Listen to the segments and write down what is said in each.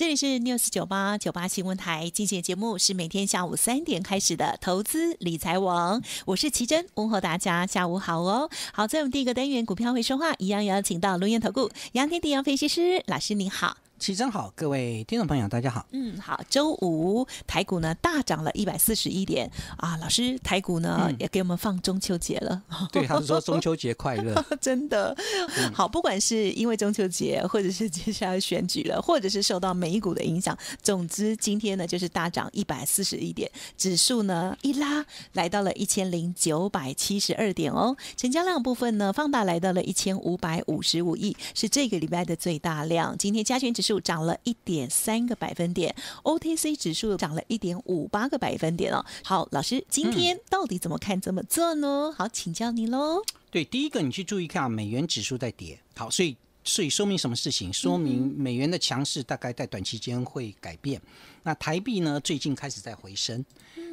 这里是 News 九八九八新闻台，今天的节目是每天下午三点开始的投资理财网，我是奇珍，问候大家下午好哦。好，在我们第一个单元《股票会说话》，一样也要请到龙岩投顾杨天迪杨分析师老师，您好。起实真好，各位听众朋友，大家好。嗯，好，周五台股呢大涨了一百四十一点啊。老师，台股呢也给我们放中秋节了。对他们说中秋节快乐。真的好，不管是因为中秋节，或者是接下来选举了，或者是受到美股的影响，总之今天呢就是大涨一百四十一点，指数呢一拉来到了一千零九百七十二点哦。成交量部分呢放大来到了一千五百五十五亿，是这个礼拜的最大量。今天加权指数。涨了一点三个百分点，OTC 指数涨了一点五八个百分点哦。好，老师，今天到底怎么看怎么做呢？好，请教你喽。对，第一个你去注意看美元指数在跌，好，所以。所以说明什么事情？说明美元的强势大概在短期间会改变。那台币呢？最近开始在回升。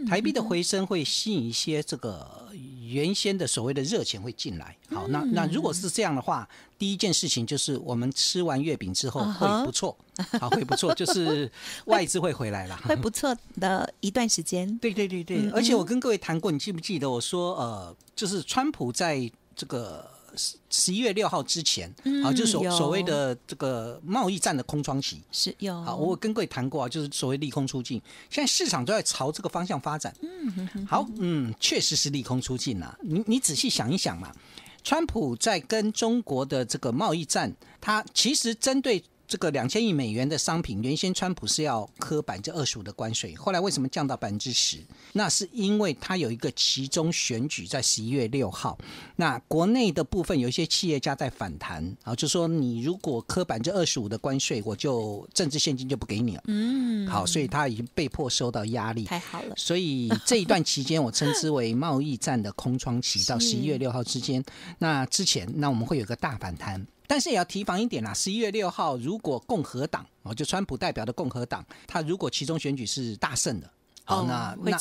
台币的回升会吸引一些这个原先的所谓的热钱会进来。好，那那如果是这样的话，第一件事情就是我们吃完月饼之后会不错，好会不错，就是 外资会回来了，会不错的一段时间。对对对对，而且我跟各位谈过，你记不记得我说呃，就是川普在这个。十十一月六号之前，好，就是所所谓的这个贸易战的空窗期，是有。好，我跟各位谈过啊，就是所谓利空出尽，现在市场都在朝这个方向发展。嗯，好，嗯，确实是利空出尽呐。你你仔细想一想嘛，川普在跟中国的这个贸易战，他其实针对。这个两千亿美元的商品，原先川普是要磕百分之二十五的关税，后来为什么降到百分之十？那是因为他有一个其中选举在十一月六号，那国内的部分有一些企业家在反弹啊，就说你如果磕百分之二十五的关税，我就政治现金就不给你了。嗯，好，所以他已经被迫受到压力，太好了。所以这一段期间，我称之为贸易战的空窗期，到 十一月六号之间。那之前，那我们会有个大反弹。但是也要提防一点啦，十一月六号如果共和党哦，就川普代表的共和党，他如果其中选举是大胜的，哦，那那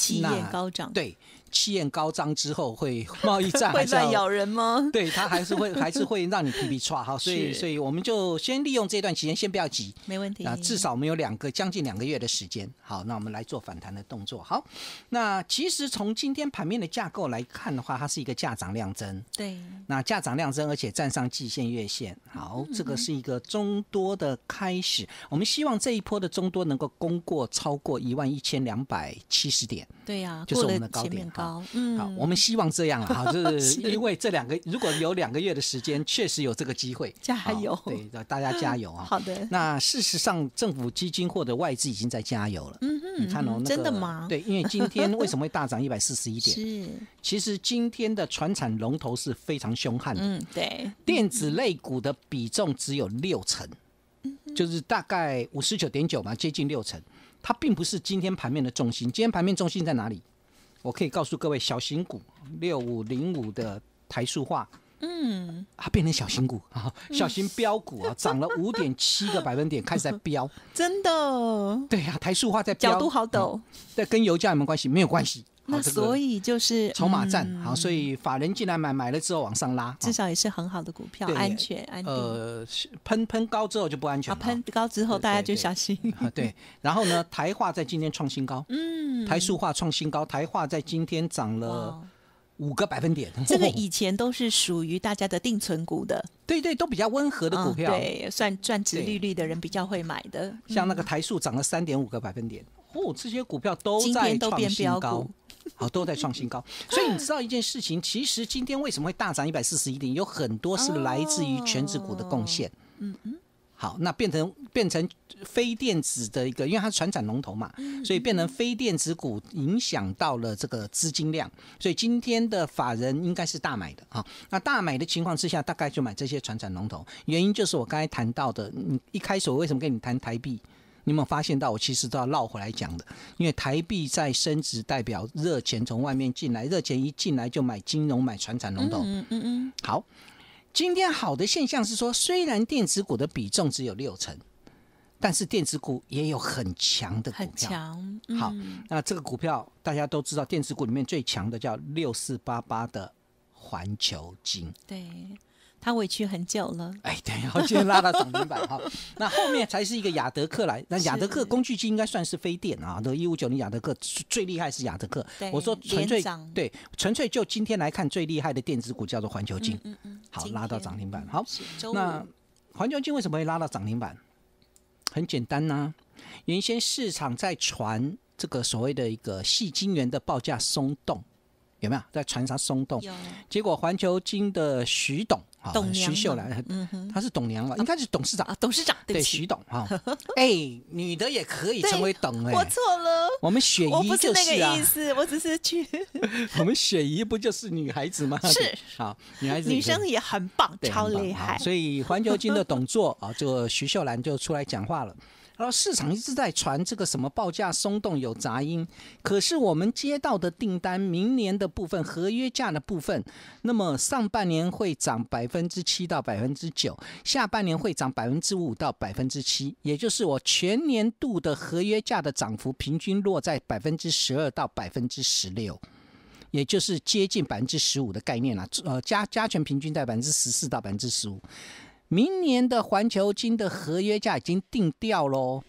涨，对。气焰高涨之后会贸易战，会在咬人吗？对它还是会还是会让你皮皮抓哈，所以所以我们就先利用这段期间，先不要急，没问题。那至少我们有两个将近两个月的时间，好，那我们来做反弹的动作。好，那其实从今天盘面的架构来看的话，它是一个价涨量增，对，那价涨量增而且站上季线月线，好，这个是一个中多的开始。我们希望这一波的中多能够攻过超过一万一千两百七十点，对呀，就是我们的高点。好，嗯，好，我们希望这样啊，好，就是 因为这两个，如果有两个月的时间，确实有这个机会，加油，对，大家加油啊。好的。那事实上，政府基金或者外资已经在加油了。嗯嗯。你看哦，真的吗？对，因为今天为什么会大涨 一百四十一点？是。其实今天的船产龙头是非常凶悍的。嗯，对。电子类股的比重只有六成，就是大概五十九点九嘛，接近六成。它并不是今天盘面的重心。今天盘面重心在哪里？我可以告诉各位，小型股六五零五的台塑化，嗯啊，变成小型股啊，小型标股啊，涨了五点七个百分点，开始在飙，真的，对呀，台塑化在飙，角度好陡，对，跟油价有没有关系？没有关系。那所以就是筹码战好，所以法人进来买，买了之后往上拉，至少也是很好的股票，安全、安全。呃，喷喷高之后就不安全喷高之后大家就小心。对。然后呢，台化在今天创新高。嗯。台塑化创新高，台化在今天涨了五个百分点。这个以前都是属于大家的定存股的，对对，都比较温和的股票，对，算赚值利率的人比较会买的。像那个台塑涨了三点五个百分点。哦，这些股票都在创新高。好，都在创新高，所以你知道一件事情，其实今天为什么会大涨一百四十一点，有很多是来自于全职股的贡献。嗯嗯。好，那变成变成非电子的一个，因为它船产龙头嘛，所以变成非电子股影响到了这个资金量，所以今天的法人应该是大买的啊。那大买的情况之下，大概就买这些船产龙头，原因就是我刚才谈到的，你一开始我为什么跟你谈台币？你有没有发现到，我其实都要绕回来讲的，因为台币在升值，代表热钱从外面进来，热钱一进来就买金融、买船产龙头。嗯嗯嗯。好，今天好的现象是说，虽然电子股的比重只有六成，但是电子股也有很强的股票。很强。好，那这个股票大家都知道，电子股里面最强的叫六四八八的环球金。对。他委屈很久了。哎，等一下，我今天拉到涨停板哈。那后面才是一个雅德克来。那雅德克工具机应该算是飞电啊，那一五九零雅德克最厉害是雅德克。我说纯粹对，纯粹就今天来看最厉害的电子股叫做环球金。好，拉到涨停板好。那环球金为什么会拉到涨停板？很简单呐，原先市场在传这个所谓的一个细晶圆的报价松动，有没有？在传啥松动？结果环球金的徐董。徐秀兰，嗯，她是董娘了，应该是董事长。董事长对，徐董哈。哎，女的也可以成为董哎，我错了。我们雪姨我不是那个意思，我只是去。我们雪姨不就是女孩子吗？是，好，女孩子女生也很棒，超厉害。所以环球金的董座啊，这个徐秀兰就出来讲话了。然后市场一直在传这个什么报价松动有杂音，可是我们接到的订单，明年的部分合约价的部分，那么上半年会涨百分之七到百分之九，下半年会涨百分之五到百分之七，也就是我全年度的合约价的涨幅平均落在百分之十二到百分之十六，也就是接近百分之十五的概念了，呃，加加权平均在百分之十四到百分之十五。明年的环球金的合约价已经定掉喽，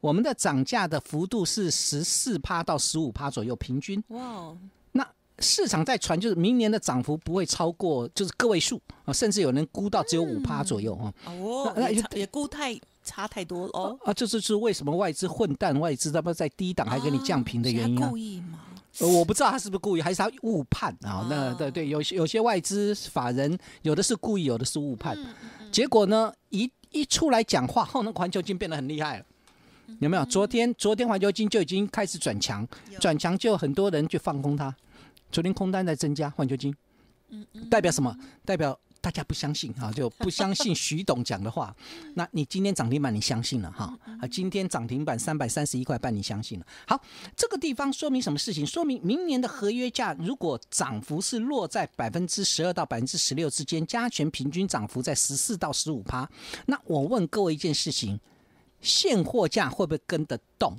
我们的涨价的幅度是十四趴到十五趴左右，平均哇。那市场在传就是明年的涨幅不会超过就是个位数啊，甚至有人估到只有五趴左右啊。哦，那也也估太差太多了哦。啊，这就是为什么外资混蛋，外资他们在低档还给你降平的原因啊？故意吗？呃，我不知道他是不是故意，还是他误判啊？那对对，有些有些外资法人有的是故意，有的是误判。结果呢？一一出来讲话，后那环球金变得很厉害了，有没有？昨天昨天环球金就已经开始转强，转强就很多人去放空它，昨天空单在增加环球金，代表什么？代表。大家不相信啊，就不相信徐董讲的话。那你今天涨停板你相信了哈？啊，今天涨停板三百三十一块半你相信了。好，这个地方说明什么事情？说明明年的合约价如果涨幅是落在百分之十二到百分之十六之间，加权平均涨幅在十四到十五趴。那我问各位一件事情：现货价会不会跟得动？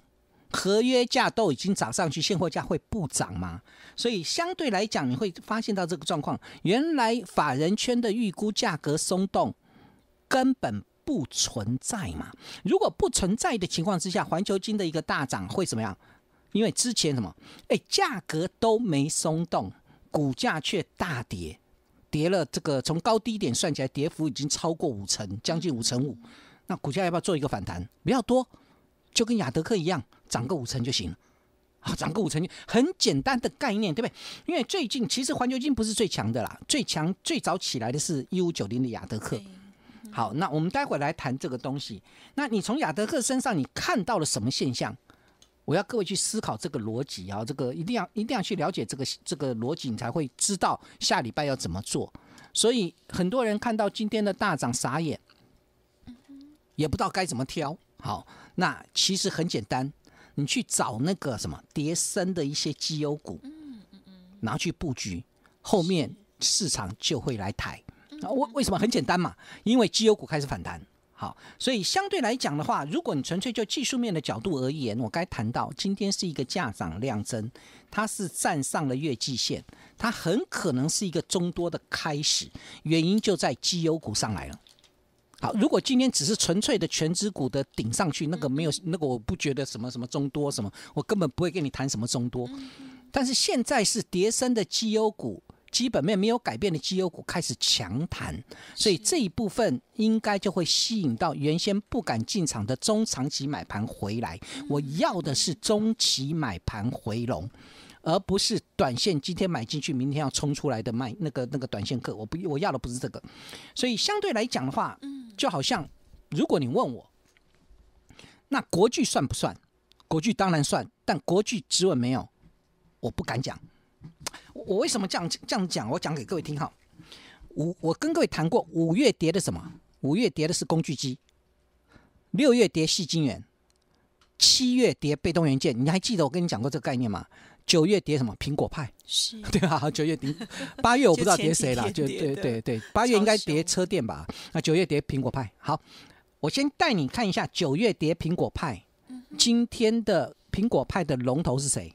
合约价都已经涨上去，现货价会不涨吗？所以相对来讲，你会发现到这个状况，原来法人圈的预估价格松动根本不存在嘛。如果不存在的情况之下，环球金的一个大涨会怎么样？因为之前什么？哎，价格都没松动，股价却大跌，跌了这个从高低点算起来，跌幅已经超过五成，将近五成五。那股价要不要做一个反弹？不要多，就跟亚德克一样。涨个五成就行了，啊，涨个五成很简单的概念，对不对？因为最近其实环球金不是最强的啦，最强最早起来的是一五九零的亚德克。好，那我们待会来谈这个东西。那你从亚德克身上你看到了什么现象？我要各位去思考这个逻辑啊，这个一定要一定要去了解这个这个逻辑，你才会知道下礼拜要怎么做。所以很多人看到今天的大涨傻眼，也不知道该怎么挑。好，那其实很简单。你去找那个什么叠升的一些绩优股，嗯嗯嗯，拿去布局，后面市场就会来抬。为为什么很简单嘛？因为绩优股开始反弹，好，所以相对来讲的话，如果你纯粹就技术面的角度而言，我该谈到今天是一个价涨量增，它是站上了月季线，它很可能是一个中多的开始，原因就在绩优股上来了。好，如果今天只是纯粹的全值股的顶上去，那个没有，那个我不觉得什么什么中多什么，我根本不会跟你谈什么中多。但是现在是叠升的绩优股，基本面没有改变的绩优股开始强弹，所以这一部分应该就会吸引到原先不敢进场的中长期买盘回来。我要的是中期买盘回笼。而不是短线，今天买进去，明天要冲出来的卖那个那个短线客，我不我要的不是这个，所以相对来讲的话，嗯，就好像如果你问我，那国剧算不算？国剧当然算，但国剧只稳没有，我不敢讲。我为什么这样这样讲？我讲给各位听哈。五我跟各位谈过，五月叠的什么？五月叠的是工具机，六月叠细晶元，七月叠被动元件。你还记得我跟你讲过这个概念吗？九月跌什么？苹果派是，对吧？九月底，八月我不知道跌谁了，就对对对对，八月应该跌车店吧？那九月跌苹果派。好，我先带你看一下九月跌苹果派。嗯。今天的苹果派的龙头是谁？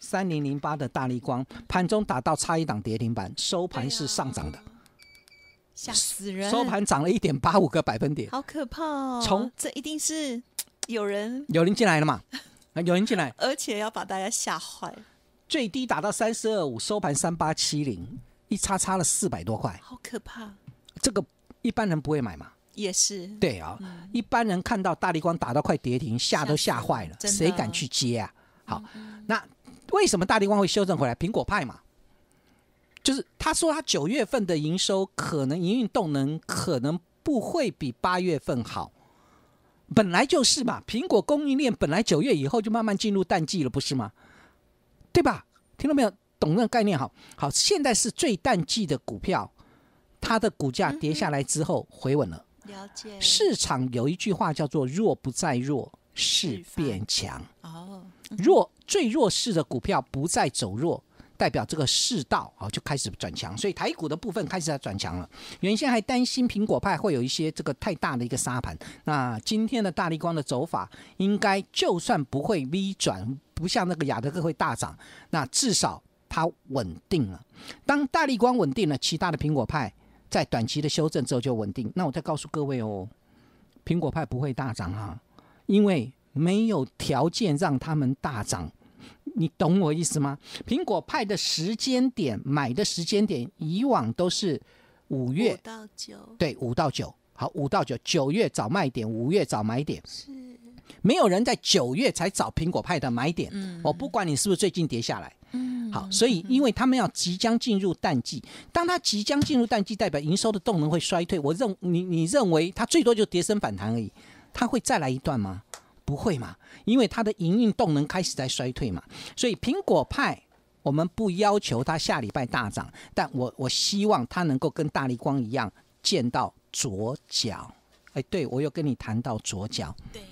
三零零八的大力光，盘中打到差一档跌停板，收盘是上涨的，吓死人！收盘涨了一点八五个百分点，好可怕哦！从这一定是有人有人进来了嘛？有人进来，而且要把大家吓坏。最低打到三十二五，收盘三八七零，一差差了四百多块，好可怕。这个一般人不会买嘛？也是。对啊，一般人看到大力光打到快跌停，吓都吓坏了，谁敢去接啊？好，那为什么大力光会修正回来？苹果派嘛，就是他说他九月份的营收可能营运动能可能不会比八月份好。本来就是嘛，苹果供应链本来九月以后就慢慢进入淡季了，不是吗？对吧？听到没有？懂那个概念？好，好，现在是最淡季的股票，它的股价跌下来之后回稳了。了解。市场有一句话叫做“弱不再弱，势变强”。哦。弱最弱势的股票不再走弱。代表这个世道啊就开始转强，所以台股的部分开始在转强了。原先还担心苹果派会有一些这个太大的一个沙盘，那今天的大力光的走法，应该就算不会 V 转，不像那个亚德克会大涨，那至少它稳定了。当大力光稳定了，其他的苹果派在短期的修正之后就稳定。那我再告诉各位哦，苹果派不会大涨啊，因为没有条件让他们大涨。你懂我意思吗？苹果派的时间点，买的时间点，以往都是五月到九，对，五到九，好，五到九，九月找卖点，五月找买点，是，没有人在九月才找苹果派的买点，嗯，我不管你是不是最近跌下来，好，所以因为他们要即将进入淡季，当他即将进入淡季，代表营收的动能会衰退，我认你你认为它最多就跌升反弹而已，它会再来一段吗？不会嘛，因为它的营运动能开始在衰退嘛，所以苹果派我们不要求它下礼拜大涨，但我我希望它能够跟大力光一样见到左脚。哎，对我又跟你谈到左脚。对，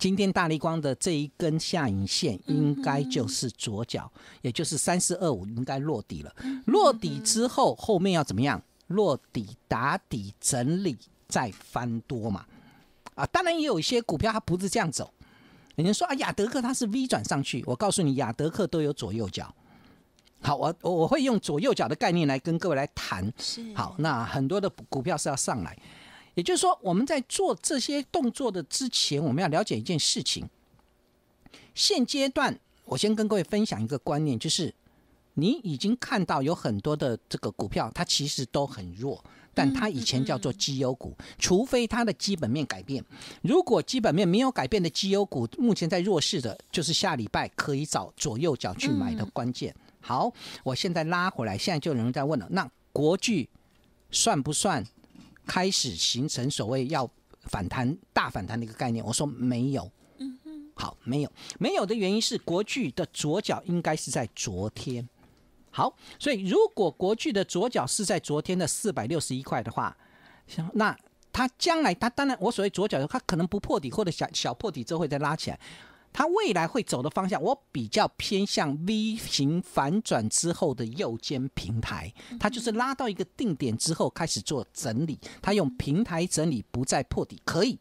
今天大力光的这一根下影线应该就是左脚，也就是三四二五应该落底了。落底之后后面要怎么样？落底打底整理再翻多嘛？啊，当然也有一些股票它不是这样走。有人说：“啊，雅德克他是 V 转上去。”我告诉你，亚德克都有左右脚。好，我我我会用左右脚的概念来跟各位来谈。好，那很多的股票是要上来，也就是说，我们在做这些动作的之前，我们要了解一件事情。现阶段，我先跟各位分享一个观念，就是你已经看到有很多的这个股票，它其实都很弱。但它以前叫做绩优股，除非它的基本面改变。如果基本面没有改变的绩优股，目前在弱势的，就是下礼拜可以找左右脚去买的关键。好，我现在拉回来，现在就有人在问了，那国剧算不算开始形成所谓要反弹、大反弹的一个概念？我说没有。嗯嗯。好，没有，没有的原因是国剧的左脚应该是在昨天。好，所以如果国巨的左脚是在昨天的四百六十一块的话，行，那它将来它当然，我所谓左脚，它可能不破底，或者小小破底之后会再拉起来。它未来会走的方向，我比较偏向 V 型反转之后的右肩平台，它就是拉到一个定点之后开始做整理，它用平台整理不再破底，可以。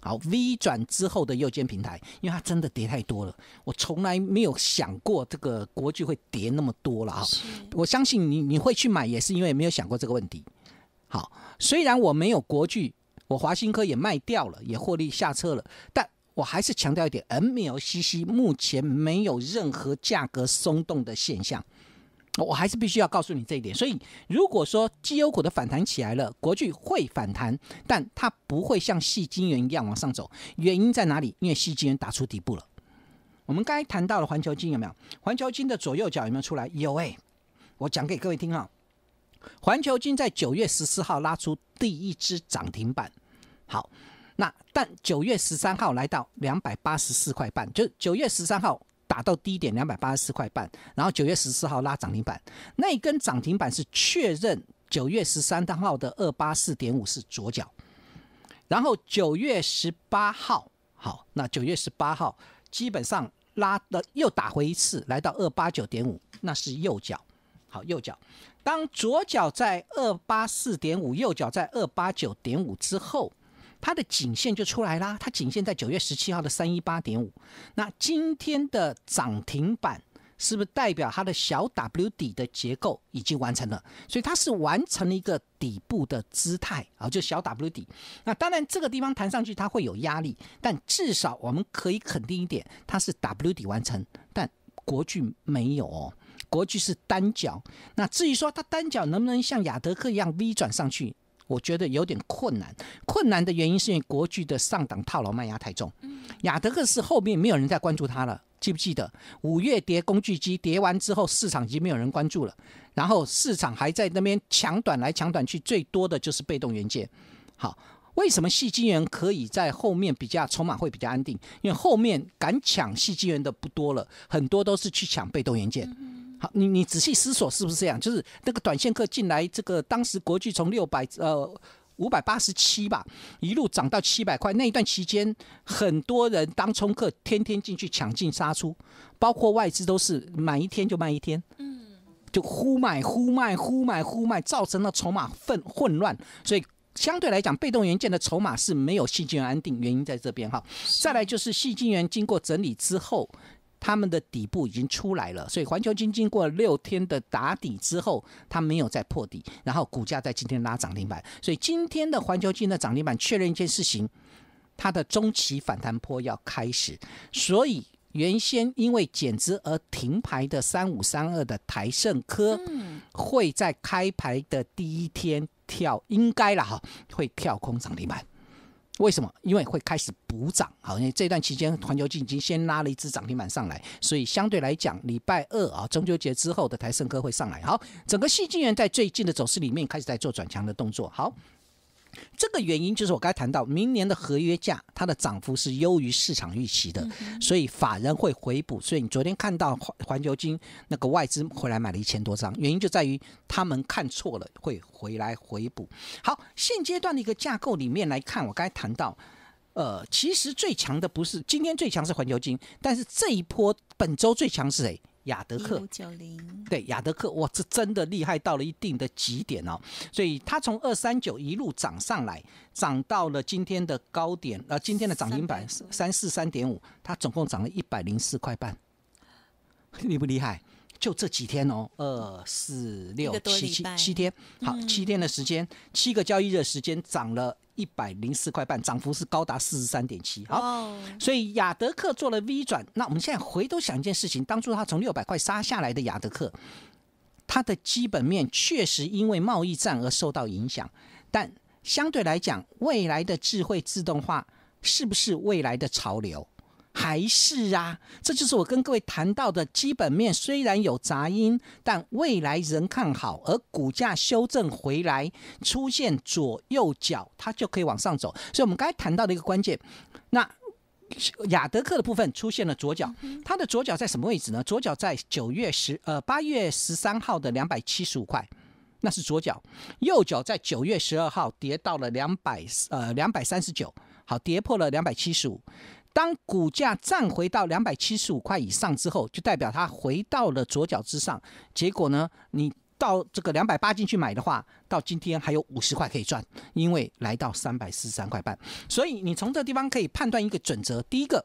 好，V 转之后的右肩平台，因为它真的跌太多了，我从来没有想过这个国剧会跌那么多了哈。我相信你你会去买，也是因为没有想过这个问题。好，虽然我没有国剧，我华新科也卖掉了，也获利下车了，但我还是强调一点，M L C C 目前没有任何价格松动的现象。我还是必须要告诉你这一点，所以如果说绩优股的反弹起来了，国巨会反弹，但它不会像戏金元一样往上走。原因在哪里？因为戏金元打出底部了。我们刚才谈到了环球金有没有？环球金的左右脚有没有出来？有哎，我讲给各位听啊，环球金在九月十四号拉出第一只涨停板，好，那但九月十三号来到两百八十四块半，就九月十三号。打到低点两百八十四块半，然后九月十四号拉涨停板，那根涨停板是确认九月十三号的二八四点五是左脚，然后九月十八号，好，那九月十八号基本上拉的又打回一次，来到二八九点五，那是右脚，好，右脚，当左脚在二八四点五，右脚在二八九点五之后。它的颈线就出来啦，它颈线在九月十七号的三一八点五，那今天的涨停板是不是代表它的小 W 底的结构已经完成了？所以它是完成了一个底部的姿态啊，就小 W 底。那当然这个地方弹上去它会有压力，但至少我们可以肯定一点，它是 W 底完成，但国巨没有，哦。国巨是单脚。那至于说它单脚能不能像亚德克一样 V 转上去？我觉得有点困难，困难的原因是因为国巨的上档套牢卖压太重。亚德克斯后面没有人在关注它了，记不记得？五月叠工具机叠完之后，市场已经没有人关注了，然后市场还在那边抢短来抢短去，最多的就是被动元件。好，为什么细晶圆可以在后面比较筹码会比较安定？因为后面敢抢细晶圆的不多了，很多都是去抢被动元件。好，你你仔细思索是不是这样？就是那个短线客进来，这个当时国际从六百呃五百八十七吧，一路涨到七百块那一段期间，很多人当冲客，天天进去抢进杀出，包括外资都是买一天就卖一天，嗯，就忽买忽卖忽买忽卖，造成了筹码混混乱，所以相对来讲，被动元件的筹码是没有细菌安定，原因在这边哈。再来就是细菌元经过整理之后。他们的底部已经出来了，所以环球金经过六天的打底之后，它没有再破底，然后股价在今天拉涨停板。所以今天的环球金的涨停板确认一件事情，它的中期反弹坡要开始。所以原先因为减资而停牌的三五三二的台盛科，会在开牌的第一天跳，应该了哈，会跳空涨停板。为什么？因为会开始补涨，好，因为这段期间环球金已经先拉了一只涨停板上来，所以相对来讲，礼拜二啊，中秋节之后的台盛科会上来，好，整个细剧元在最近的走势里面开始在做转强的动作，好。这个原因就是我刚才谈到明年的合约价，它的涨幅是优于市场预期的，所以法人会回补，所以你昨天看到环球金那个外资回来买了一千多张，原因就在于他们看错了，会回来回补。好，现阶段的一个架构里面来看，我刚才谈到，呃，其实最强的不是今天最强是环球金，但是这一波本周最强是谁？亚德克九零，对亚德克，哇，这真的厉害到了一定的极点哦。所以它从二三九一路涨上来，涨到了今天的高点，呃，今天的涨停板三四三点五，它总共涨了一百零四块半，厉不厉害？就这几天哦，二四六七七七天，好，七天的时间，七个交易日时间涨了。一百零四块半，涨幅是高达四十三点七。好，所以雅德克做了 V 转。那我们现在回头想一件事情：当初他从六百块杀下来的雅德克，它的基本面确实因为贸易战而受到影响，但相对来讲，未来的智慧自动化是不是未来的潮流？还是啊，这就是我跟各位谈到的基本面。虽然有杂音，但未来仍看好，而股价修正回来，出现左右脚，它就可以往上走。所以，我们刚才谈到的一个关键，那雅德克的部分出现了左脚，它的左脚在什么位置呢？左脚在九月十呃八月十三号的两百七十五块，那是左脚；右脚在九月十二号跌到了两百呃两百三十九，好，跌破了两百七十五。当股价站回到两百七十五块以上之后，就代表它回到了左脚之上。结果呢，你到这个两百八进去买的话，到今天还有五十块可以赚，因为来到三百四十三块半。所以你从这地方可以判断一个准则：第一个，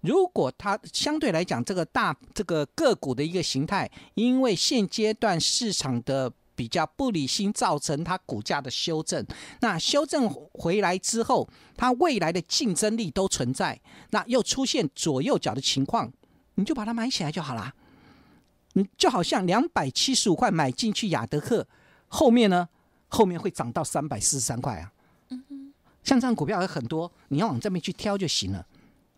如果它相对来讲这个大这个个股的一个形态，因为现阶段市场的。比较不理性，造成它股价的修正。那修正回来之后，它未来的竞争力都存在。那又出现左右脚的情况，你就把它买起来就好了。你就好像两百七十五块买进去雅德克，后面呢，后面会涨到三百四十三块啊。嗯像这样股票有很多，你要往这边去挑就行了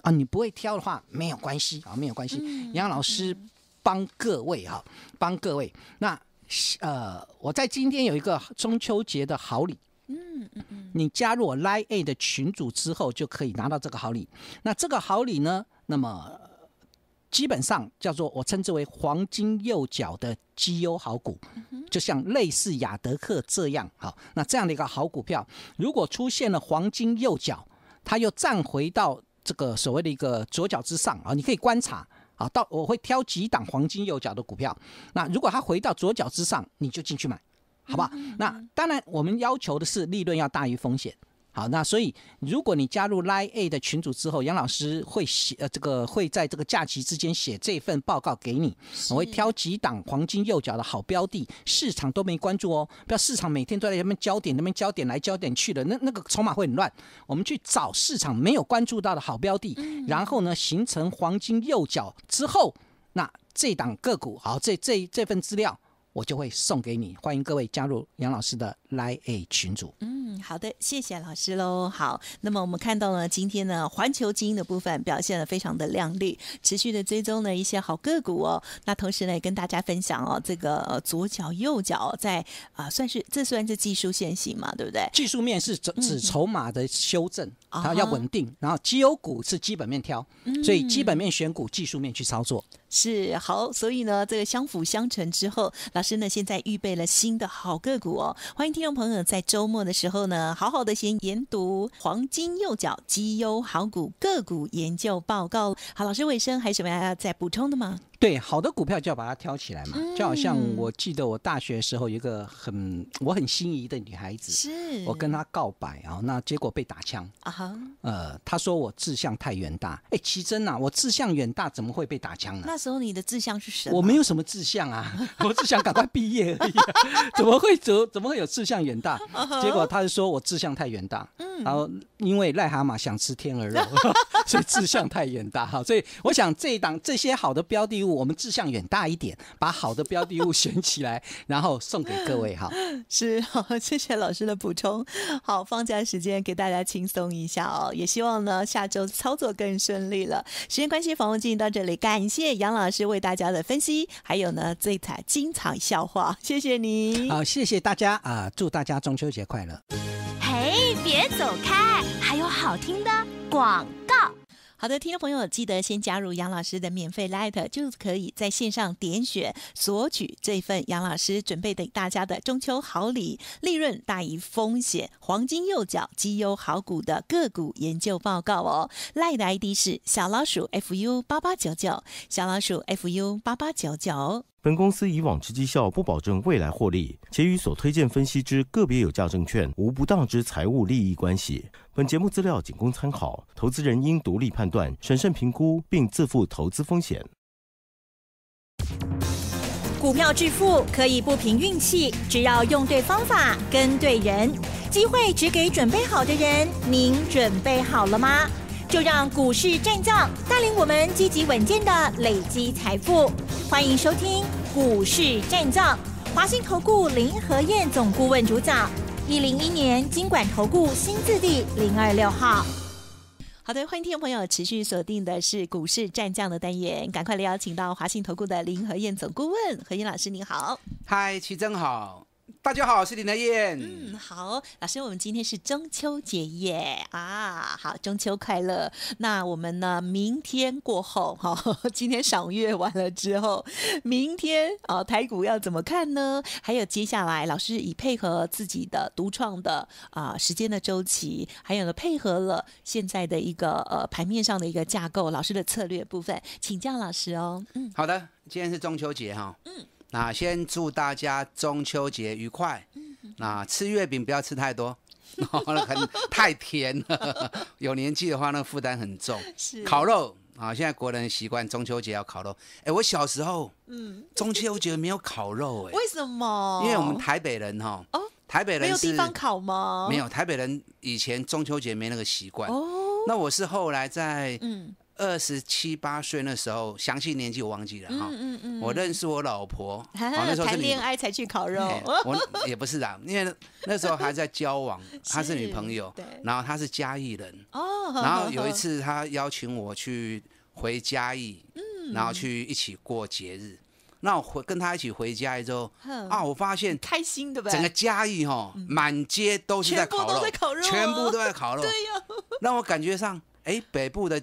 啊。你不会挑的话，没有关系啊，没有关系，杨老师帮各位哈，帮各位那。呃，我在今天有一个中秋节的好礼，嗯嗯嗯，你加入我 Line A 的群组之后，就可以拿到这个好礼。那这个好礼呢，那么基本上叫做我称之为黄金右脚的绩优好股，就像类似雅德克这样，好，那这样的一个好股票，如果出现了黄金右脚，它又站回到这个所谓的一个左脚之上啊，你可以观察。啊，到我会挑几档黄金右脚的股票，那如果它回到左脚之上，你就进去买，好不好？那当然，我们要求的是利润要大于风险。好，那所以如果你加入 Lie A 的群组之后，杨老师会写呃，这个会在这个假期之间写这份报告给你。我会挑几档黄金右脚的好标的，市场都没关注哦。不要市场每天都在那边焦点那边焦点来焦点去的，那那个筹码会很乱。我们去找市场没有关注到的好标的，然后呢形成黄金右脚之后，那这档个股好，这这这份资料。我就会送给你，欢迎各位加入杨老师的 Line 群组。嗯，好的，谢谢老师喽。好，那么我们看到呢，今天呢，环球精英的部分表现的非常的亮丽，持续的追踪了一些好个股哦。那同时呢，也跟大家分享哦，这个左脚右脚在啊，算是这算是技术线型嘛，对不对？技术面是指筹码的修正，啊要稳定，然后绩优股是基本面挑，所以基本面选股，技术面去操作。是好，所以呢，这个相辅相成之后，老师呢现在预备了新的好个股哦，欢迎听众朋友在周末的时候呢，好好的先研读《黄金右脚基优好股个股研究报告》。好，老师，尾生还有什么要再补充的吗？对，好的股票就要把它挑起来嘛，就好像我记得我大学时候一个很我很心仪的女孩子，是我跟她告白啊，那结果被打枪啊哈，呃，她说我志向太远大，哎，奇珍呐，我志向远大怎么会被打枪呢？那时候你的志向是什么？我没有什么志向啊，我只想赶快毕业而已，怎么会怎怎么会有志向远大？结果她就说我志向太远大，嗯，然后因为癞蛤蟆想吃天鹅肉，所以志向太远大哈，所以我想这一档这些好的标的物。我们志向远大一点，把好的标的物选起来，然后送给各位哈。是，好，谢谢老师的补充。好，放假时间给大家轻松一下哦，也希望呢下周操作更顺利了。时间关系，访问进行到这里，感谢杨老师为大家的分析，还有呢最彩精彩笑话，谢谢你。好，谢谢大家啊，祝大家中秋节快乐。嘿，别走开，还有好听的广告。好的，听众朋友，记得先加入杨老师的免费 Lite，就可以在线上点选索取这份杨老师准备给大家的中秋好礼——利润大于风险、黄金右脚绩优好股的个股研究报告哦。l i t 的 ID 是小老鼠 FU 八八九九，小老鼠 FU 八八九九。本公司以往之绩效不保证未来获利，且与所推荐分析之个别有价证券无不当之财务利益关系。本节目资料仅供参考，投资人应独立判断、审慎评估，并自负投资风险。股票致富可以不凭运气，只要用对方法、跟对人，机会只给准备好的人。您准备好了吗？就让股市战将带领我们积极稳健的累积财富。欢迎收听《股市战将》，华兴投顾林和燕总顾问主讲，一零一年经管投顾新字第零二六号。好的，欢迎听众朋友持续锁定的是《股市战将》的单元，赶快来邀请到华兴投顾的林和燕总顾问，何燕老师您好，嗨，齐真好。大家好，我是林德燕。嗯，好，老师，我们今天是中秋节耶啊，好，中秋快乐。那我们呢，明天过后，哈，今天赏月完了之后，明天啊，台股要怎么看呢？还有接下来，老师以配合自己的独创的啊时间的周期，还有呢，配合了现在的一个呃盘面上的一个架构，老师的策略部分，请教老师哦。嗯，好的，今天是中秋节哈。嗯。那先祝大家中秋节愉快。那吃月饼不要吃太多，很太甜了。有年纪的话那负担很重。是烤肉啊，现在国人习惯中秋节要烤肉。哎，我小时候，嗯，中秋节没有烤肉哎。为什么？因为我们台北人哈，哦，台北人没有地方烤吗？没有，台北人以前中秋节没那个习惯。哦，那我是后来在嗯。二十七八岁那时候，详细年纪我忘记了哈。嗯嗯嗯。我认识我老婆，那时候谈恋爱才去烤肉。我也不是啊，因为那时候还在交往，她是女朋友。对。然后她是嘉义人。哦。然后有一 次，她邀请我去回嘉义，然后去一起过节日。那我回跟她一起回家义之后，啊，我发现开心的呗。整个嘉义哈，满街都是在烤肉，在烤肉，全部都在烤肉。对呀。让我感觉上。哎，北部的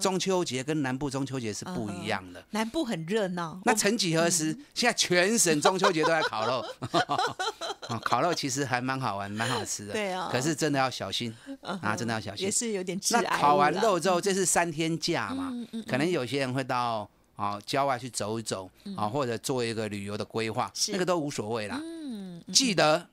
中秋节跟南部中秋节是不一样的。南部很热闹。那曾几何时，现在全省中秋节都在烤肉。烤肉其实还蛮好玩，蛮好吃的。对啊。可是真的要小心啊，真的要小心。也是有点那烤完肉之后，这是三天假嘛？可能有些人会到啊郊外去走一走啊，或者做一个旅游的规划，那个都无所谓啦。嗯。记得，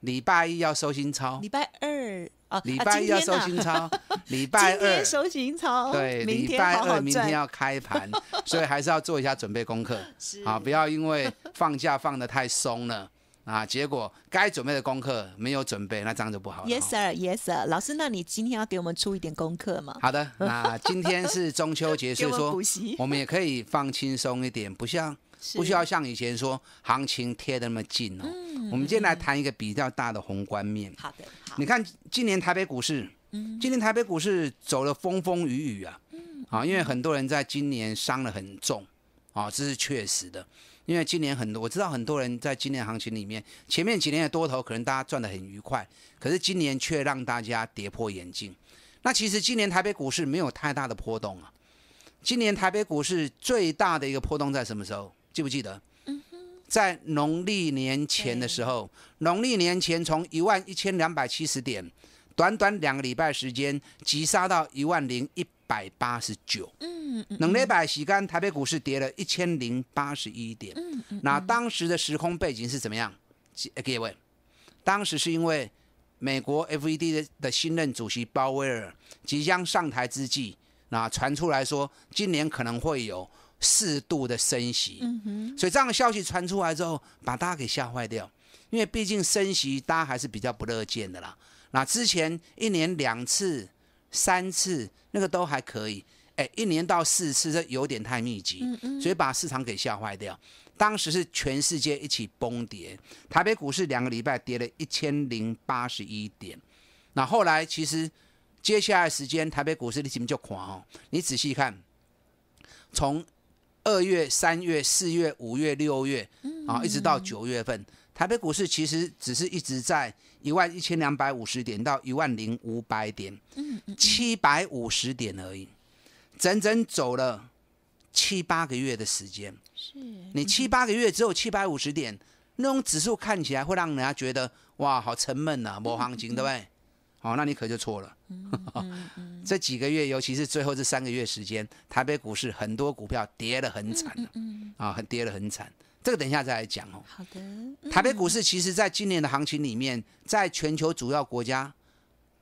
礼拜一要收心操。礼拜二。啊，礼拜一要收新操，礼拜二收新操，对，礼拜二明天要开盘，所以还是要做一下准备功课，好，不要因为放假放的太松了啊，结果该准备的功课没有准备，那这样就不好了。Yes sir，Yes sir，老师，那你今天要给我们出一点功课吗？好的，那今天是中秋节，以说我们也可以放轻松一点，不像。不需要像以前说行情贴的那么近哦。嗯。我们今天来谈一个比较大的宏观面。好的。好。你看今年台北股市，嗯。今年台北股市走了风风雨雨啊。嗯。啊，因为很多人在今年伤了很重啊，这是确实的。因为今年很多我知道很多人在今年行情里面，前面几年的多头可能大家赚得很愉快，可是今年却让大家跌破眼镜。那其实今年台北股市没有太大的波动啊。今年台北股市最大的一个波动在什么时候？记不记得？嗯在农历年前的时候，农历年前从一万一千两百七十点，短短两个礼拜时间，急杀到一万零一百八十九。嗯嗯，农历百洗干，台北股市跌了一千零八十一点。嗯嗯，那当时的时空背景是怎么样？各位，当时是因为美国 FED 的的新任主席鲍威尔即将上台之际，那传出来说今年可能会有。适度的升息，所以这样的消息传出来之后，把大家给吓坏掉，因为毕竟升息大家还是比较不乐见的啦。那之前一年两次、三次那个都还可以，哎，一年到四次这有点太密集，所以把市场给吓坏掉。当时是全世界一起崩跌，台北股市两个礼拜跌了一千零八十一点。那后来其实接下来时间台北股市的怎么就垮哦，你仔细看从。二月、三月、四月、五月、六月，啊，一直到九月份，台北股市其实只是一直在一万一千两百五十点到一万零五百点，七百五十点而已，整整走了七八个月的时间。是，你七八个月只有七百五十点，那种指数看起来会让人家觉得哇，好沉闷啊，没行情，对不对？哦，那你可就错了。这几个月，尤其是最后这三个月时间，台北股市很多股票跌得很惨嗯，啊，很跌得很惨。这个等一下再来讲哦。好的。台北股市其实在今年的行情里面，在全球主要国家，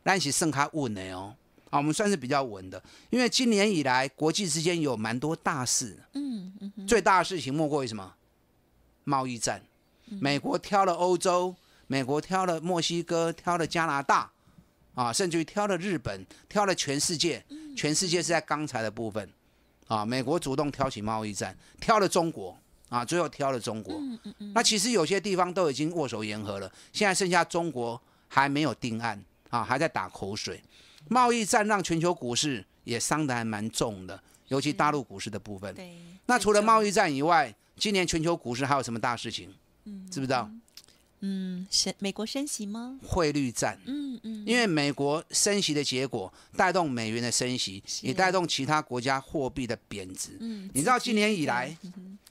但是盛开稳的哦。啊，我们算是比较稳的，因为今年以来国际之间有蛮多大事。嗯嗯。最大的事情莫过于什么？贸易战。美国挑了欧洲，美国挑了墨西哥，挑了加拿大。啊，甚至于挑了日本，挑了全世界，全世界是在钢材的部分，啊，美国主动挑起贸易战，挑了中国，啊，最后挑了中国。嗯嗯嗯。那其实有些地方都已经握手言和了，现在剩下中国还没有定案，啊，还在打口水。贸易战让全球股市也伤得还蛮重的，尤其大陆股市的部分。那除了贸易战以外，今年全球股市还有什么大事情？嗯。知不知道？嗯，升美国升息吗？汇率战。嗯嗯，因为美国升息的结果，带动美元的升息，也带动其他国家货币的贬值。嗯，你知道今年以来，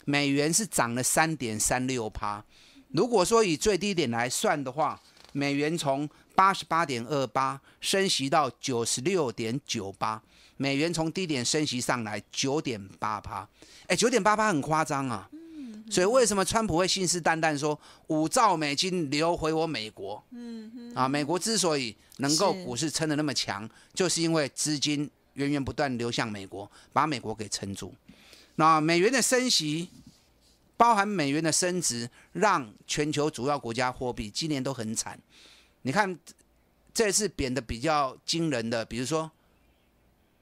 美元是涨了三点三六趴。如果说以最低点来算的话，美元从八十八点二八升息到九十六点九八，美元从低点升息上来九点八八。哎，九点八八很夸张啊。所以，为什么川普会信誓旦旦说五兆美金流回我美国？嗯，啊，美国之所以能够股市撑的那么强，就是因为资金源源不断流向美国，把美国给撑住。那美元的升息，包含美元的升值，让全球主要国家货币今年都很惨。你看，这次贬的比较惊人的，比如说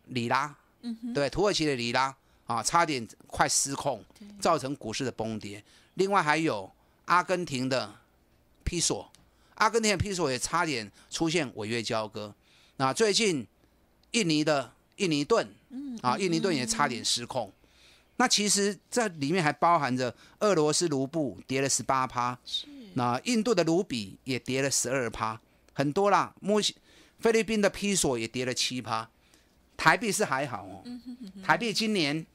里拉，嗯对，土耳其的里拉。啊，差点快失控，造成股市的崩跌。另外还有阿根廷的比索，阿根廷的比索也差点出现违约交割。那最近印尼的印尼盾，嗯，啊，印尼盾也差点失控。那其实这里面还包含着俄罗斯卢布跌了十八趴，是。那印度的卢比也跌了十二趴，很多啦。墨西菲律宾的比索也跌了七趴，台币是还好哦，台币今年。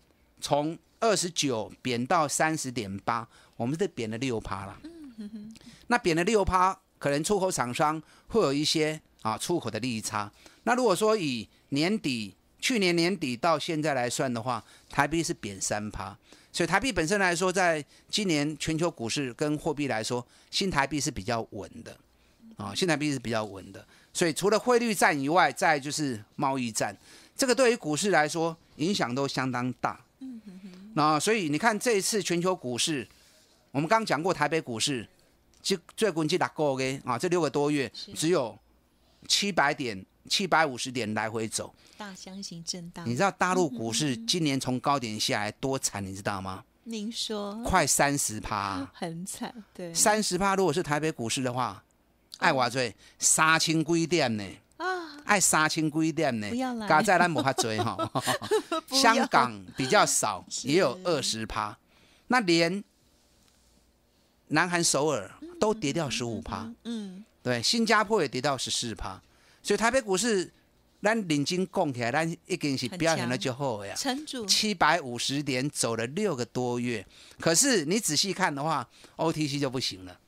从二十九贬到三十点八，我们是贬了六趴啦。嗯哼哼，那贬了六趴，可能出口厂商会有一些啊出口的利益差。那如果说以年底去年年底到现在来算的话，台币是贬三趴，所以台币本身来说，在今年全球股市跟货币来说，新台币是比较稳的啊，新台币是比较稳的。所以除了汇率战以外，再就是贸易战，这个对于股市来说影响都相当大。那所以你看，这一次全球股市，我们刚讲过台北股市，就最近这拉高嘅啊，这六个多月只有七百点、七百五十点来回走，大箱型震荡。你知道大陆股市今年从高点下来多惨，你知道吗？您说，快三十趴，很惨，对，三十趴。如果是台北股市的话，爱娃最杀青归店呢。爱杀青贵点呢，加在咱冇卡多哈。香港比较少，也有二十趴，那连南韩首尔都跌掉十五趴，嗯，对，新加坡也跌到十四趴，所以台北股市咱领金供起来，咱一定是表现了就好呀。城主七百五十点走了六个多月，可是你仔细看的话，OTC 就不行了。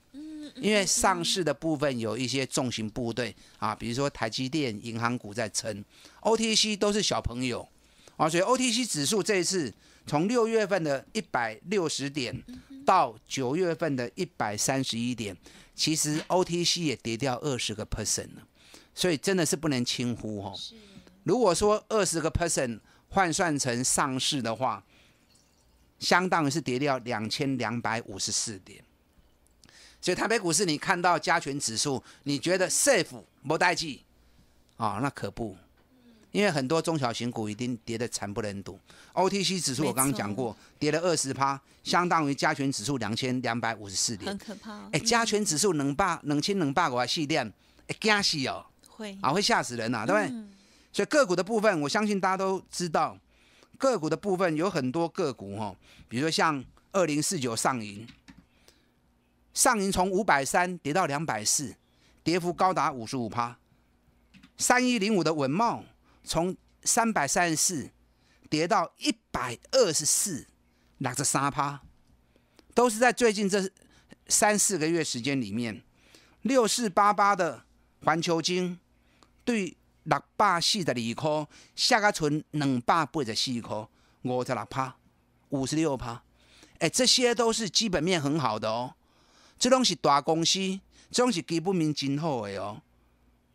因为上市的部分有一些重型部队啊，比如说台积电、银行股在撑，OTC 都是小朋友啊，所以 OTC 指数这一次从六月份的一百六十点到九月份的一百三十一点，其实 OTC 也跌掉二十个 percent 了，所以真的是不能轻忽哦。如果说二十个 percent 换算成上市的话，相当于是跌掉两千两百五十四点。所以台北股市，你看到加权指数，你觉得 safe 不代志？啊，那可不，因为很多中小型股已定跌得惨不忍睹。OTC 指数我刚刚讲过，跌了二十趴，相当于加权指数两千两百五十四点。很可怕。哎，加权指数冷霸冷清冷霸我还系列，哎，惊死哦！会啊，会吓死人呐，对不对？所以个股的部分，我相信大家都知道，个股的部分有很多个股哈，比如说像二零四九上影，上银从五百三跌到两百四，跌幅高达五十五趴。三一零五的文茂从三百三十四跌到一百二十四，六十三趴，都是在最近这三四个月时间里面。六四八八的环球金对六百四的理科下个存两百八的理科五十六趴，五十六趴，哎，这些都是基本面很好的哦。这东是大公司，这东是给不明今后的哟。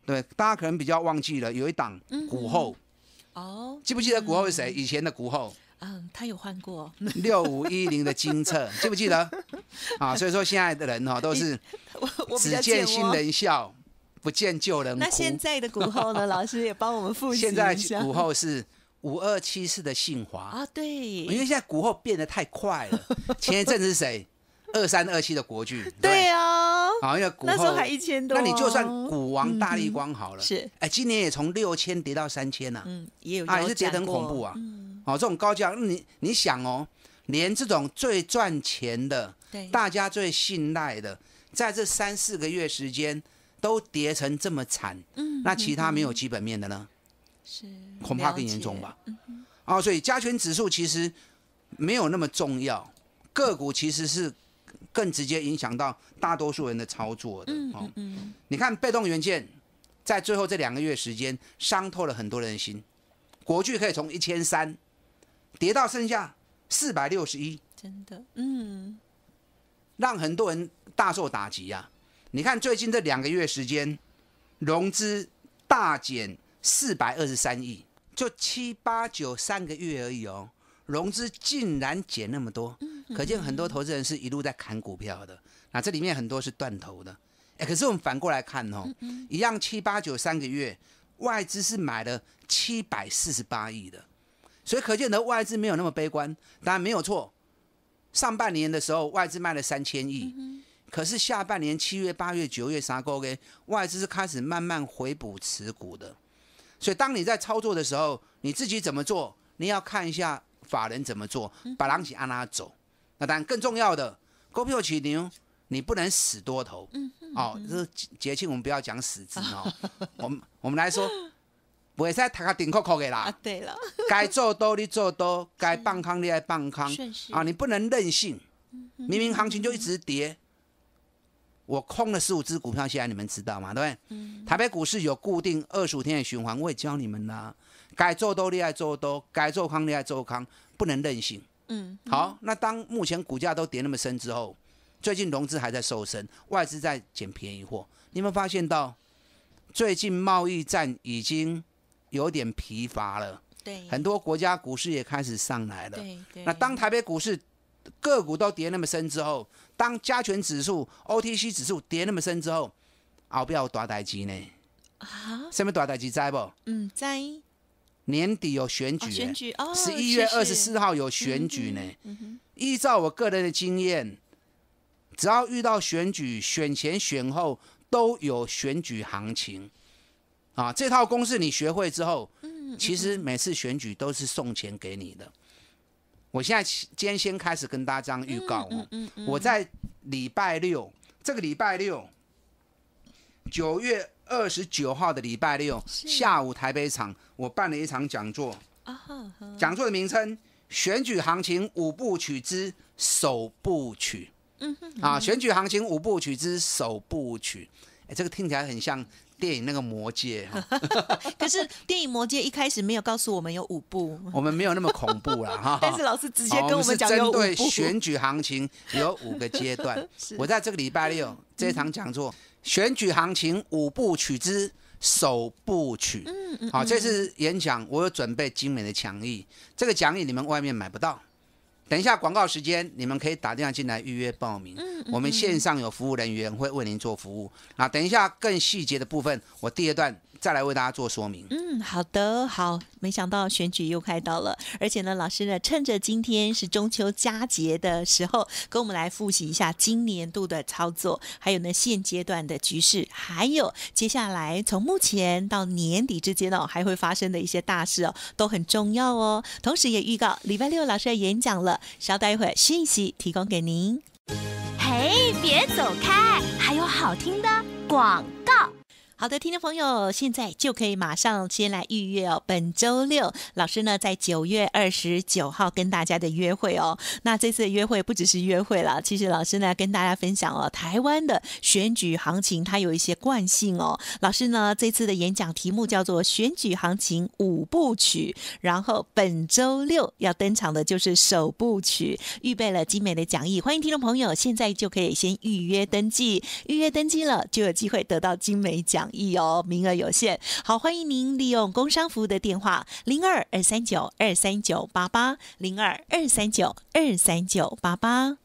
对，大家可能比较忘记了，有一档股后哦，记不记得股后是谁？以前的股后，嗯，他有换过六五一零的金策，记不记得？啊，所以说现在的人哈都是只见新人笑，不见旧人哭。那现在的股后呢？老师也帮我们复习一下。现在股后是五二七四的信华啊，对。因为现在股后变得太快了，前一阵子是谁？二三二七的国剧，对啊，好，因为那时候还一千多，那你就算股王大力光好了，是，哎，今年也从六千跌到三千呐，嗯，也有啊，也是跌很恐怖啊，嗯，哦，这种高价，你你想哦，连这种最赚钱的，对，大家最信赖的，在这三四个月时间都跌成这么惨，嗯，那其他没有基本面的呢，是，恐怕更严重吧，嗯所以加权指数其实没有那么重要，个股其实是。更直接影响到大多数人的操作的哦。你看被动元件在最后这两个月时间伤透了很多人心，国巨可以从一千三跌到剩下四百六十一，真的，嗯，让很多人大受打击呀。你看最近这两个月时间融资大减四百二十三亿，就七八九三个月而已哦。融资竟然减那么多，可见很多投资人是一路在砍股票的。那这里面很多是断头的。哎，可是我们反过来看哦，一样七八九三个月，外资是买了七百四十八亿的，所以可见的外资没有那么悲观。当然没有错，上半年的时候外资卖了三千亿，可是下半年七月八月九月啥勾给外资是开始慢慢回补持股的。所以当你在操作的时候，你自己怎么做？你要看一下。法人怎么做，把狼群按他走。那当然，更重要的，股票起牛，你不能死多头。嗯哦，这节庆我们不要讲死字哦。我们我们来说，不会再踏个顶扣扣给啦。对了。该做多的做多，该放空的爱放空。啊，你不能任性。明明行情就一直跌，我空了十五只股票，现在你们知道吗？对不对？台北股市有固定二十五天的循环，我也教你们啦。该做多厉害做多，该做空厉害做空，不能任性。嗯，好，那当目前股价都跌那么深之后，最近融资还在瘦身，外资在捡便宜货，你有没发现到？最近贸易战已经有点疲乏了。对，很多国家股市也开始上来了。对，那当台北股市个股都跌那么深之后，当加权指数、OTC 指数跌那么深之后，要不要大台机呢？啊？什么大台机在不？嗯，在。年底有选举，选举哦，十一月二十四号有选举呢。嗯依照我个人的经验，只要遇到选举，选前选后都有选举行情。啊，这套公式你学会之后，其实每次选举都是送钱给你的。我现在今天先开始跟大家预告哦，嗯嗯，我在礼拜六，这个礼拜六。九月二十九号的礼拜六下午，台北场我办了一场讲座。讲座的名称：选举行情五部曲之首部曲。嗯哼。啊，选举行情五部曲之首部曲。哎，这个听起来很像电影那个《魔界，可是电影《魔界一开始没有告诉我们有五部。我们没有那么恐怖啦，哈。但是老师直接跟我们讲有五选举行情有五个阶段。我在这个礼拜六这场讲座。选举行情五部曲之首部曲，嗯嗯，好，这次演讲我有准备精美的讲义，这个讲义你们外面买不到，等一下广告时间你们可以打电话进来预约报名，嗯，我们线上有服务人员会为您做服务，啊，等一下更细节的部分，我第二段。再来为大家做说明。嗯，好的，好，没想到选举又快到了，而且呢，老师呢，趁着今天是中秋佳节的时候，跟我们来复习一下今年度的操作，还有呢，现阶段的局势，还有接下来从目前到年底之间哦，还会发生的一些大事哦，都很重要哦。同时也预告礼拜六老师要演讲了，稍待一会儿讯息提供给您。嘿，别走开，还有好听的广告。好的，听众朋友，现在就可以马上先来预约哦。本周六，老师呢在九月二十九号跟大家的约会哦。那这次的约会不只是约会了，其实老师呢跟大家分享哦，台湾的选举行情它有一些惯性哦。老师呢这次的演讲题目叫做《选举行情五部曲》，然后本周六要登场的就是首部曲，预备了精美的讲义，欢迎听众朋友现在就可以先预约登记，预约登记了就有机会得到精美奖。亦有名额有限，好，欢迎您利用工商服务的电话零二二三九二三九八八零二二三九二三九八八。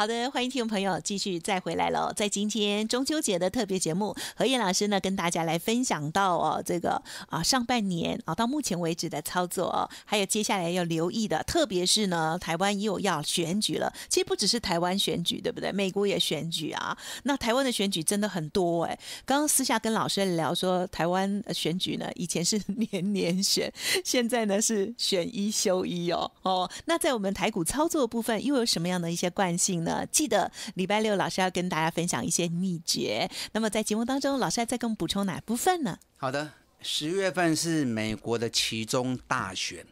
好的，欢迎听众朋友继续再回来喽。在今天中秋节的特别节目，何燕老师呢跟大家来分享到哦，这个啊上半年啊到目前为止的操作，还有接下来要留意的，特别是呢台湾又有要选举了。其实不只是台湾选举，对不对？美国也选举啊。那台湾的选举真的很多哎。刚刚私下跟老师聊说，台湾选举呢以前是年年选，现在呢是选一休一哦。哦，那在我们台股操作部分又有什么样的一些惯性呢？呃，记得礼拜六老师要跟大家分享一些秘诀。那么在节目当中，老师要再跟我们补充哪部分呢？好的，十月份是美国的其中大选，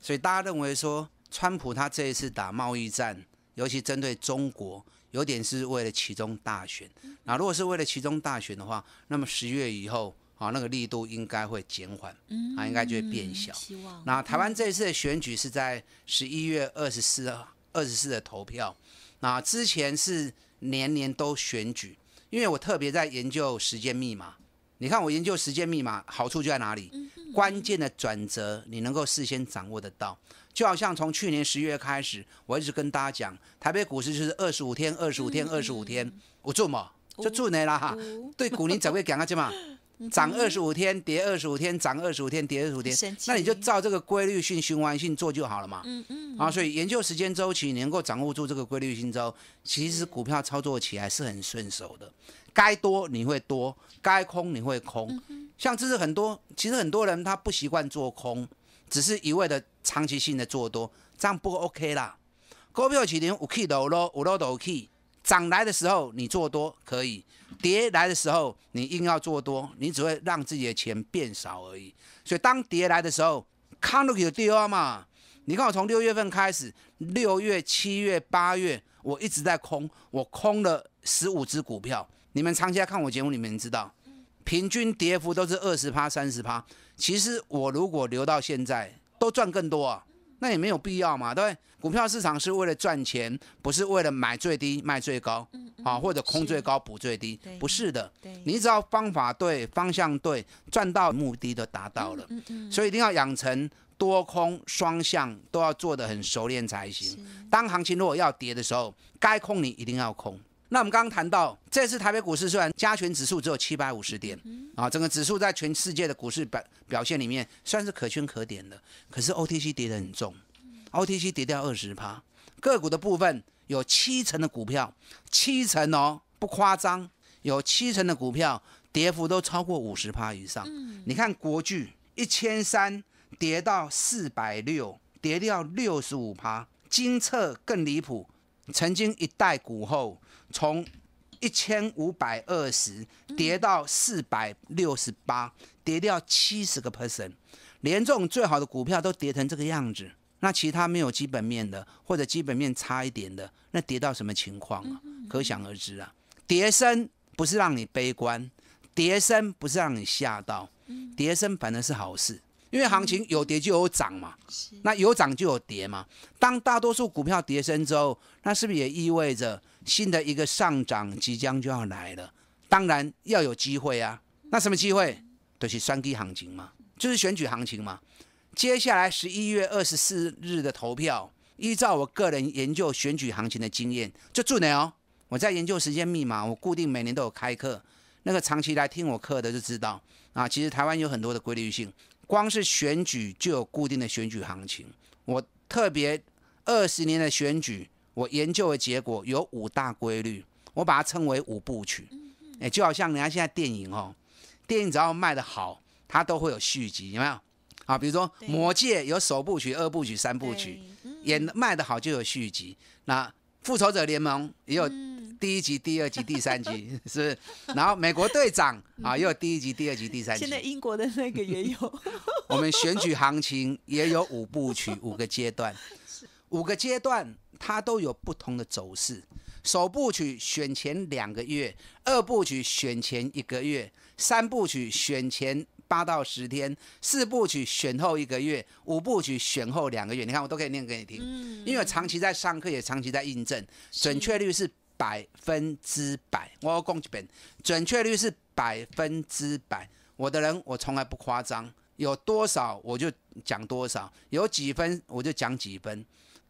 所以大家认为说川普他这一次打贸易战，尤其针对中国，有点是为了其中大选。那如果是为了其中大选的话，那么十月以后啊，那个力度应该会减缓，嗯，啊，应该就会变小。希望。那台湾这一次的选举是在十一月二十四号，二十四的投票。那之前是年年都选举，因为我特别在研究时间密码。你看我研究时间密码，好处就在哪里？关键的转折你能够事先掌握得到。就好像从去年十月开始，我一直跟大家讲，台北股市就是二十五天、二十五天、二十五天，我做嘛？就做那啦哈，对股民怎么讲啊？姐嘛？涨二十五天，跌二十五天，涨二十五天，跌二十五天，那你就照这个规律性循环性做就好了嘛。嗯嗯。啊，所以研究时间周期，你能够掌握住这个规律性之后，其实股票操作起来是很顺手的。该多你会多，该空你会空。像这是很多，其实很多人他不习惯做空，只是一味的长期性的做多，这样不 OK 啦。股票起跌，五 key 五楼我落 k 涨来的时候你做多可以。跌来的时候，你硬要做多，你只会让自己的钱变少而已。所以当跌来的时候，看那个地嘛，你看我从六月份开始，六月、七月、八月，我一直在空，我空了十五只股票。你们长期来看我节目，你们知道，平均跌幅都是二十趴、三十趴。其实我如果留到现在，都赚更多啊。那也没有必要嘛，对不对？股票市场是为了赚钱，不是为了买最低卖最高，啊，或者空最高补最低，不是的。你只要方法对，方向对，赚到目的就达到了。所以一定要养成多空双向都要做的很熟练才行。当行情如果要跌的时候，该空你一定要空。那我们刚刚谈到，这次台北股市虽然加权指数只有七百五十点，啊，整个指数在全世界的股市表表现里面算是可圈可点的。可是 O T C 跌得很重，O T C 跌掉二十趴，个股的部分有七成的股票，七成哦不夸张，有七成的股票跌幅都超过五十趴以上。你看国巨一千三跌到四百六，跌掉六十五趴，金策更离谱，曾经一代股后。从一千五百二十跌到四百六十八，跌掉七十个 percent，连这种最好的股票都跌成这个样子，那其他没有基本面的或者基本面差一点的，那跌到什么情况啊？可想而知啊！跌升不是让你悲观，跌升不是让你吓到，跌升反正是好事，因为行情有跌就有涨嘛，那有涨就有跌嘛。当大多数股票跌升之后，那是不是也意味着？新的一个上涨即将就要来了，当然要有机会啊。那什么机会？就是双举行情嘛，就是选举行情嘛。接下来十一月二十四日的投票，依照我个人研究选举行情的经验，就祝你哦。我在研究时间密码，我固定每年都有开课，那个长期来听我课的就知道啊。其实台湾有很多的规律性，光是选举就有固定的选举行情。我特别二十年的选举。我研究的结果有五大规律，我把它称为五部曲。哎，就好像人家现在电影哦，电影只要卖的好，它都会有续集，有没有？啊，比如说《魔戒》有首部曲、二部曲、三部曲，演卖的好就有续集。那《复仇者联盟》也有第一集、第二集、第三集，是不是？然后《美国队长》啊，也有第一集、第二集、第三集。现在英国的那个也有。我们选举行情也有五部曲，五个阶段，五个阶段。它都有不同的走势。首部曲选前两个月，二部曲选前一个月，三部曲选前八到十天，四部曲选后一个月，五部曲选后两个月。你看，我都可以念给你听。嗯。因为我长期在上课，也长期在印证，准确率是百分之百。我要攻击准确率是百分之百。我的人，我从来不夸张，有多少我就讲多少，有几分我就讲几分。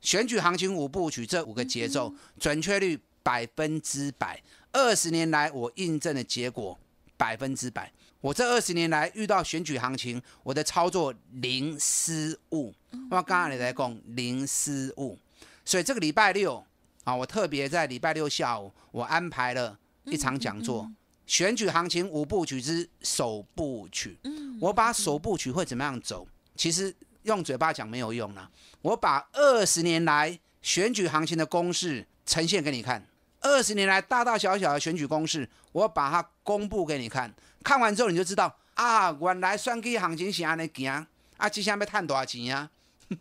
选举行情五部曲，这五个节奏准确率百分之百。二十年来我印证的结果百分之百。我这二十年来遇到选举行情，我的操作零失误。那刚刚你在讲零失误，所以这个礼拜六啊，我特别在礼拜六下午，我安排了一场讲座——选举行情五部曲之首部曲。我把首部曲会怎么样走？其实。用嘴巴讲没有用啊？我把二十年来选举行情的公式呈现给你看，二十年来大大小小的选举公式，我把它公布给你看，看完之后你就知道啊，原来算计行情是安尼行，啊接下来要探多少钱啊？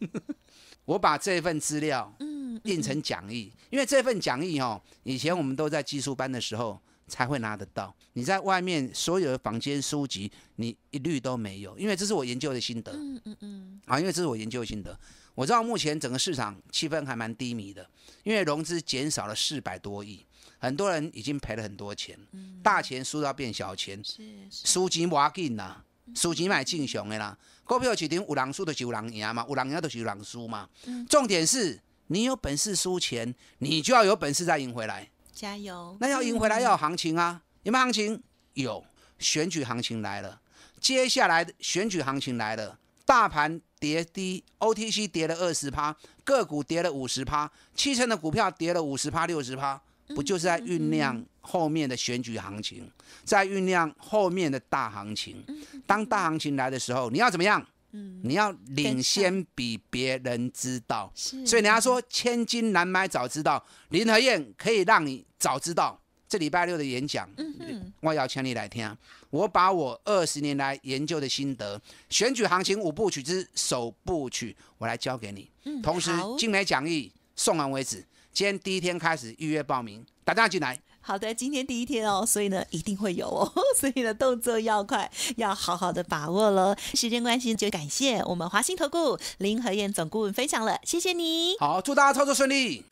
我把这份资料嗯印成讲义，因为这份讲义哦，以前我们都在技术班的时候。才会拿得到。你在外面所有的房间书籍，你一律都没有，因为这是我研究的心得。嗯嗯嗯。啊，因为这是我研究的心得。我知道目前整个市场气氛还蛮低迷的，因为融资减少了四百多亿，很多人已经赔了很多钱。嗯。大钱输到变小钱。是是。输钱麻劲啦，输钱买进熊的啦。股票市场有人输的就有人赢嘛，有人赢的就有人输嘛。嗯。重点是你有本事输钱，你就要有本事再赢回来。加油！那要赢回来要行情啊，有没有行情？有选举行情来了，接下来选举行情来了，大盘跌低，OTC 跌了二十趴，个股跌了五十趴，七成的股票跌了五十趴、六十趴，不就是在酝酿后面的选举行情，在酝酿后面的大行情？当大行情来的时候，你要怎么样？嗯，你要领先比别人知道，所以人家说千金难买早知道。林和燕可以让你早知道，这礼拜六的演讲，嗯嗯，我邀请你来听，我把我二十年来研究的心得，选举行情五部曲之首部曲，我来教给你。嗯，同时精美讲义送完为止，今天第一天开始预约报名，打电话进来。好的，今天第一天哦，所以呢一定会有哦，所以呢动作要快，要好好的把握喽。时间关系，就感谢我们华兴投顾林和燕总顾问分享了，谢谢你。好，祝大家操作顺利。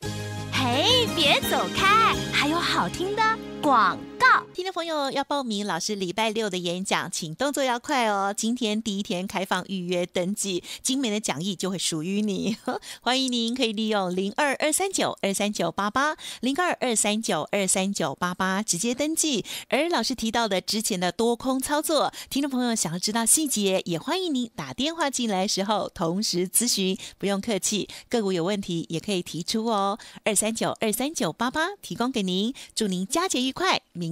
嘿，别走开，还有好听的广。听众朋友要报名老师礼拜六的演讲，请动作要快哦！今天第一天开放预约登记，精美的讲义就会属于你。欢迎您可以利用零二二三九二三九八八零二二三九二三九八八直接登记。而老师提到的之前的多空操作，听众朋友想要知道细节，也欢迎您打电话进来时候同时咨询，不用客气，个股有问题也可以提出哦。二三九二三九八八提供给您，祝您佳节愉快，明。